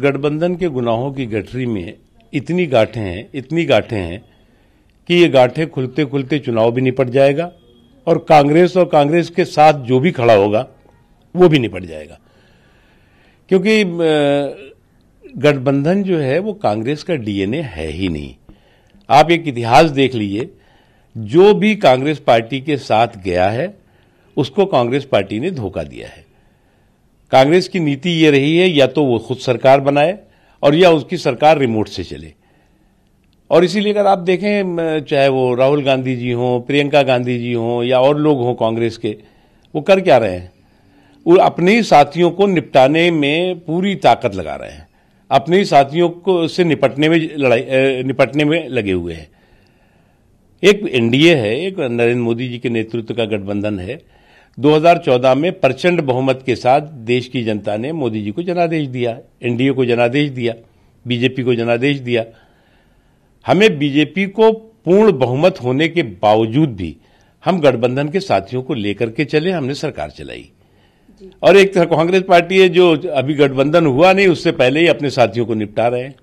गठबंधन के गुनाहों की गठरी में इतनी गाठें हैं इतनी गाठें हैं कि ये गाठें खुलते खुलते चुनाव भी निपट जाएगा और कांग्रेस और कांग्रेस के साथ जो भी खड़ा होगा वो भी निपट जाएगा क्योंकि गठबंधन जो है वो कांग्रेस का डीएनए है ही नहीं आप एक इतिहास देख लीजिए जो भी कांग्रेस पार्टी के साथ गया है उसको कांग्रेस पार्टी ने धोखा दिया है कांग्रेस की नीति ये रही है या तो वो खुद सरकार बनाए और या उसकी सरकार रिमोट से चले और इसीलिए अगर आप देखें चाहे वो राहुल गांधी जी हों प्रियंका गांधी जी हों या और लोग हों कांग्रेस के वो कर क्या रहे हैं वो अपने ही साथियों को निपटाने में पूरी ताकत लगा रहे हैं अपने ही साथियों को से निपटने में लड़ाई निपटने में लगे हुए हैं एक एनडीए है एक नरेंद्र मोदी जी के नेतृत्व का गठबंधन है 2014 में प्रचंड बहुमत के साथ देश की जनता ने मोदी जी को जनादेश दिया एनडीए को जनादेश दिया बीजेपी को जनादेश दिया हमें बीजेपी को पूर्ण बहुमत होने के बावजूद भी हम गठबंधन के साथियों को लेकर के चले हमने सरकार चलाई और एक तरह कांग्रेस पार्टी है जो अभी गठबंधन हुआ नहीं उससे पहले ही अपने साथियों को निपटा रहे हैं